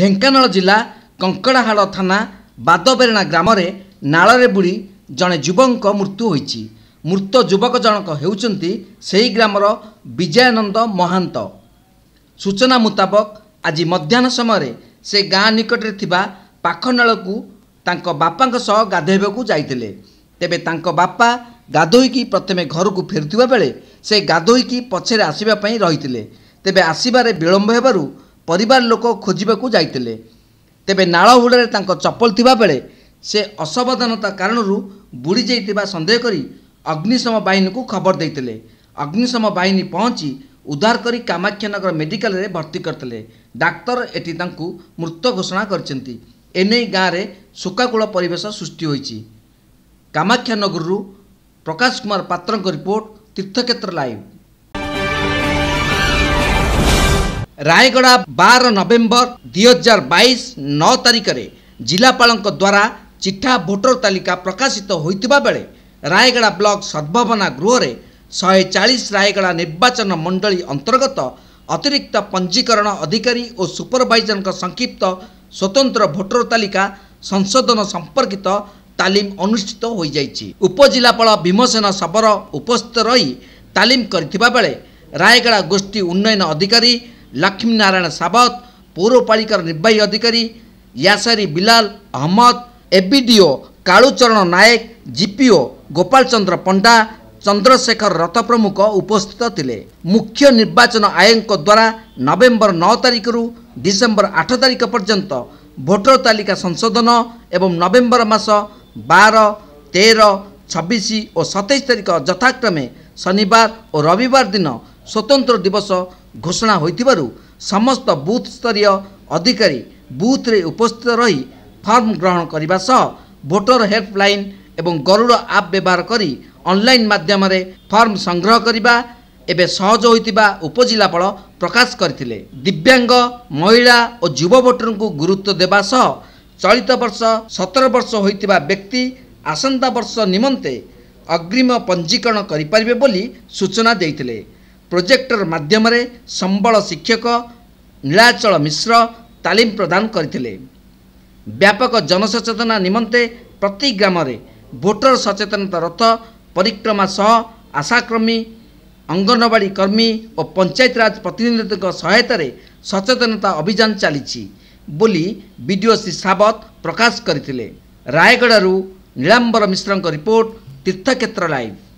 ଢେଙ୍କାନାଳ ଜିଲ୍ଲା କଙ୍କଡ଼ାହାଡ଼ ଥାନା ବାଦବେରଣା ଗ୍ରାମରେ ନାଳରେ ବୁଡ଼ି ଜଣେ ଯୁବକଙ୍କ ମୃତ୍ୟୁ ହୋଇଛି ମୃତ ଯୁବକ ଜଣକ ହେଉଛନ୍ତି ସେହି ଗ୍ରାମର ବିଜୟାନନ୍ଦ ମହାନ୍ତ ସୂଚନା ମୁତାବକ ଆଜି ମଧ୍ୟାହ୍ନ ସମୟରେ ସେ ଗାଁ ନିକଟରେ ଥିବା ପାଖ ନାଳକୁ ତାଙ୍କ ବାପାଙ୍କ ସହ ଗାଧୋଇବାକୁ ଯାଇଥିଲେ ତେବେ ତାଙ୍କ ବାପା ଗାଧୋଇକି ପ୍ରଥମେ ଘରକୁ ଫେରୁଥିବା ବେଳେ ସେ ଗାଧୋଇକି ପଛରେ ଆସିବା ପାଇଁ ରହିଥିଲେ ତେବେ ଆସିବାରେ ବିଳମ୍ବ ହେବାରୁ ପରିବାର ଲୋକ ଖୋଜିବାକୁ ଯାଇଥିଲେ ତେବେ ନାଳ ହୁଡ଼ରେ ତାଙ୍କ ଚପଲ ଥିବାବେଳେ ସେ ଅସାବଧାନତା କାରଣରୁ ବୁଡ଼ିଯାଇଥିବା ସନ୍ଦେହ କରି ଅଗ୍ନିଶମ ବାହିନୀକୁ ଖବର ଦେଇଥିଲେ ଅଗ୍ନିଶମ ବାହିନୀ ପହଞ୍ଚି ଉଦ୍ଧାର କରି କାମାକ୍ଷାନଗର ମେଡ଼ିକାଲରେ ଭର୍ତ୍ତି କରିଥିଲେ ଡାକ୍ତର ଏଠି ତାଙ୍କୁ ମୃତ ଘୋଷଣା କରିଛନ୍ତି ଏନେଇ ଗାଁରେ ଶୋକାକୁଳ ପରିବେଶ ସୃଷ୍ଟି ହୋଇଛି କାମାକ୍ଷାନଗରରୁ ପ୍ରକାଶ କୁମାର ପାତ୍ରଙ୍କ ରିପୋର୍ଟ ତୀର୍ଥକ୍ଷେତ୍ର ଲାଇଭ୍ ରାୟଗଡ଼ା ବାର ନଭେମ୍ବର ଦୁଇ ହଜାର ବାଇଶ ନଅ ତାରିଖରେ ଜିଲ୍ଲାପାଳଙ୍କ ଦ୍ୱାରା ଚିଠା ଭୋଟର ତାଲିକା ପ୍ରକାଶିତ ହୋଇଥିବା ବେଳେ ରାୟଗଡ଼ା ବ୍ଲକ ସଦ୍ଭାବନା ଗୃହରେ ଶହେ ଚାଳିଶ ରାୟଗଡ଼ା ନିର୍ବାଚନ ମଣ୍ଡଳୀ ଅନ୍ତର୍ଗତ ଅତିରିକ୍ତ ପଞ୍ଜୀକରଣ ଅଧିକାରୀ ଓ ସୁପରଭାଇଜରଙ୍କ ସଂକ୍ଷିପ୍ତ ସ୍ୱତନ୍ତ୍ର ଭୋଟର ତାଲିକା ସଂଶୋଧନ ସମ୍ପର୍କିତ ତାଲିମ ଅନୁଷ୍ଠିତ ହୋଇଯାଇଛି ଉପଜିଲ୍ଲାପାଳ ଭୀମସେନ ଶବର ଉପସ୍ଥିତ ରହି ତାଲିମ କରିଥିବା ବେଳେ ରାୟଗଡ଼ା ଗୋଷ୍ଠୀ ଉନ୍ନୟନ ଅଧିକାରୀ ଲକ୍ଷ୍ମୀନାରାୟଣ ସାବତ ପୌରପାଳିକାର ନିର୍ବାହୀ ଅଧିକାରୀ ୟାସାରୀ ବିଲାଲ ଅହମ୍ମଦ ଏବିଡିଓ କାଳୁଚରଣ ନାୟକ ଜିପିଓ ଗୋପାଳ ଚନ୍ଦ୍ର ପଣ୍ଡା ଚନ୍ଦ୍ରଶେଖର ରଥ ପ୍ରମୁଖ ଉପସ୍ଥିତ ଥିଲେ ମୁଖ୍ୟ ନିର୍ବାଚନ ଆୟୋଗଙ୍କ ଦ୍ୱାରା ନଭେମ୍ବର ନଅ ତାରିଖରୁ ଡିସେମ୍ବର ଆଠ ତାରିଖ ପର୍ଯ୍ୟନ୍ତ ଭୋଟର ତାଲିକା ସଂଶୋଧନ ଏବଂ ନଭେମ୍ବର ମାସ ବାର ତେର ଛବିଶ ଓ ସତେଇଶ ତାରିଖ ଯଥାକ୍ରମେ ଶନିବାର ଓ ରବିବାର ଦିନ ସ୍ୱତନ୍ତ୍ର ଦିବସ ଘୋଷଣା ହୋଇଥିବାରୁ ସମସ୍ତ ବୁଥ୍ ସ୍ତରୀୟ ଅଧିକାରୀ ବୁଥ୍ରେ ଉପସ୍ଥିତ ରହି ଫର୍ମ ଗ୍ରହଣ କରିବା ସହ ଭୋଟର ହେଲ୍ପଲାଇନ୍ ଏବଂ ଗରୁଡ଼ ଆପ୍ ବ୍ୟବହାର କରି ଅନଲାଇନ୍ ମାଧ୍ୟମରେ ଫର୍ମ ସଂଗ୍ରହ କରିବା ଏବେ ସହଜ ହୋଇଥିବା ଉପଜିଲ୍ଲାପାଳ ପ୍ରକାଶ କରିଥିଲେ ଦିବ୍ୟାଙ୍ଗ ମହିଳା ଓ ଯୁବ ଭୋଟରଙ୍କୁ ଗୁରୁତ୍ୱ ଦେବା ସହ ଚଳିତ ବର୍ଷ ସତର ବର୍ଷ ହୋଇଥିବା ବ୍ୟକ୍ତି ଆସନ୍ତା ବର୍ଷ ନିମନ୍ତେ ଅଗ୍ରିମ ପଞ୍ଜୀକରଣ କରିପାରିବେ ବୋଲି ସୂଚନା ଦେଇଥିଲେ ପ୍ରୋଜେକ୍ଟର ମାଧ୍ୟମରେ ସମ୍ବଳ ଶିକ୍ଷକ ନୀଳାଚଳ ମିଶ୍ର ତାଲିମ ପ୍ରଦାନ କରିଥିଲେ ବ୍ୟାପକ ଜନସଚେତନତା ନିମନ୍ତେ ପ୍ରତି ଗ୍ରାମରେ ଭୋଟର ସଚେତନତା ରଥ ପରିକ୍ରମା ସହ ଆଶାକର୍ମୀ ଅଙ୍ଗନବାଡ଼ି କର୍ମୀ ଓ ପଞ୍ଚାୟତିରାଜ ପ୍ରତିନିଧିଙ୍କ ସହାୟତାରେ ସଚେତନତା ଅଭିଯାନ ଚାଲିଛି ବୋଲି ବି ଡିଓ ଶ୍ରୀ ସାବତ ପ୍ରକାଶ କରିଥିଲେ ରାୟଗଡ଼ାରୁ ନୀଳାମ୍ବର ମିଶ୍ରଙ୍କ ରିପୋର୍ଟ ତୀର୍ଥକ୍ଷେତ୍ର ଲାଇଭ୍